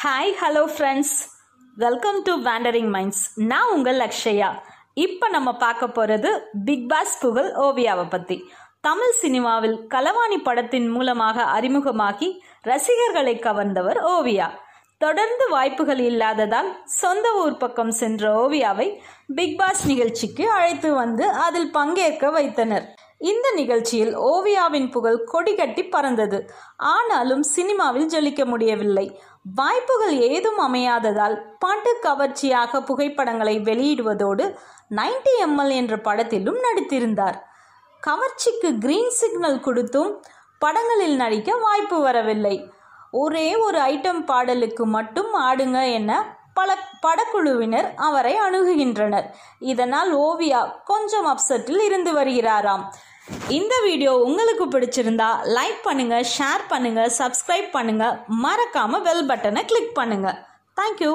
hi hello friends welcome to wandering minds நான் உங்கள் அக்ஷயா இப்போ நம்ம பார்க்க போகிறது பிக் பாஸ் புகழ் ஓவியாவை பற்றி தமிழ் சினிமாவில் கலவாணி படத்தின் மூலமாக அறிமுகமாகி ரசிகர்களை கவர்ந்தவர் ஓவியா தொடர்ந்து வாய்ப்புகள் இல்லாததால் சொந்த ஊர் பக்கம் சென்ற ஓவியாவை பிக் பாஸ் நிகழ்ச்சிக்கு அழைத்து வந்து அதில் பங்கேற்க வைத்தனர் இந்த நிகழ்ச்சியில் ஓவியாவின் புகழ் கொடிகட்டி பறந்தது ஆனாலும் சினிமாவில் ஜொலிக்க முடியவில்லை வாய்ப்புகள் ஏதும் அமையாததால் பாட்டு கவர்ச்சியாக புகைப்படங்களை வெளியிடுவதோடு நைன்டி எம்எல் என்ற படத்திலும் நடித்திருந்தார் கவர்ச்சிக்கு கிரீன் சிக்னல் கொடுத்தும் படங்களில் நடிக்க வாய்ப்பு வரவில்லை ஒரே ஒரு ஐட்டம் பாடலுக்கு மட்டும் ஆடுங்க என பல படக்குழுவினர் அவரை அணுகுகின்றனர் இதனால் ஓவியா கொஞ்சம் அப்செட்டில் இருந்து வருகிறாராம் இந்த வீடியோ உங்களுக்கு பிடிச்சிருந்தா லைக் பண்ணுங்க ஷேர் பண்ணுங்க சப்ஸ்கிரைப் பண்ணுங்க மறக்காம பெல் பட்டனை கிளிக் பண்ணுங்க தேங்க்யூ